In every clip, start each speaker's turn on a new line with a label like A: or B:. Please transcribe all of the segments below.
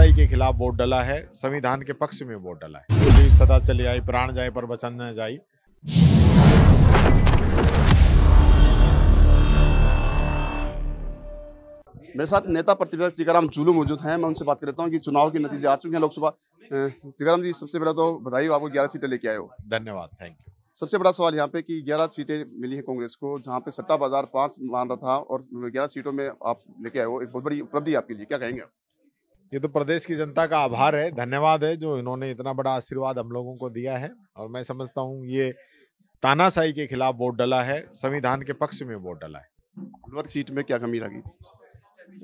A: SI के खिलाफ vote डाला है संविधान के पक्ष में वोट डाला है तो सदा चली आई प्राण जाए पर वचन न जाए
B: मेरे साथ नेता प्रतिपक्ष टीकाराम चूलू मौजूद हैं मैं उनसे बात करता हूं कि चुनाव के नतीजे आ चुके हैं लोकसभा टीकाराम जी सबसे पहला तो बधाई आपको ग्यारह सीटें लेके आए हो
A: धन्यवाद थैंक यू
B: सबसे बड़ा सवाल यहाँ पे कि 11 सीटें मिली हैं कांग्रेस को जहाँ पे सट्टा बाजार पांच मान रहा था और ग्यारह सीटों में आप लेके आए हो एक बहुत बड़ी उपलब्धि आपके लिए क्या कहेंगे आप
A: ये तो प्रदेश की जनता का आभार है धन्यवाद है जो इन्होंने इतना बड़ा आशीर्वाद हम लोगों को दिया है और मैं समझता हूँ ये तानाशाही के खिलाफ वोट डला है संविधान के पक्ष में वोट डला है सीट में क्या कमी लगी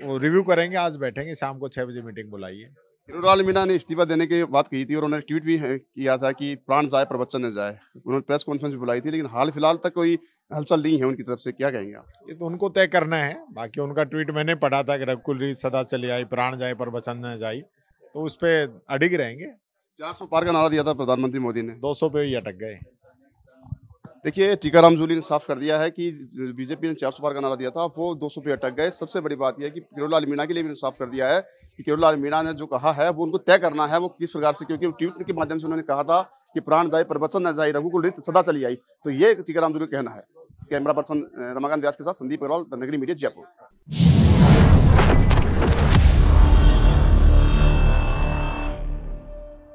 A: वो रिव्यू करेंगे आज बैठेंगे शाम को छः बजे मीटिंग
B: बुलाइए हिरोल मीणा ने इस्तीफा देने की बात कही थी और उन्होंने ट्वीट भी किया था कि प्राण जाए प्रवचन न जाए उन्होंने प्रेस कॉन्फ्रेंस भी बुलाई थी लेकिन हाल फिलहाल तक कोई हलचल नहीं है उनकी तरफ से क्या कहेंगे आप
A: ये तो उनको तय करना है बाकी उनका ट्वीट मैंने पढ़ा था कि रघुकुल रीत सदा चली आई प्राण जाए प्रवचन न जाए तो उस पर अडिग रहेंगे
B: चार सौ पार का नारा दिया था प्रधानमंत्री मोदी ने दो सौ पे ही अटक गए देखिए टीकाराम जूली ने साफ कर दिया है कि बीजेपी ने 400 बार का नारा दिया था वो 200 पे अटक गए सबसे बड़ी बात यह कि लाल मीणा के लिए भी साफ कर दिया है कि लाल मीणा ने जो कहा है वो उनको तय करना है वो किस प्रकार से क्योंकि ट्वीट के माध्यम से उन्होंने कहा था कि प्राण जाए प्रवचन न जाए रघुकुल रित सदा चली आई तो ये टीकाराम जूली कहना है कैमरा पर्सन रमाकांत व्यास के साथ संदीप अग्रवाल नगरी मीडिया जयपुर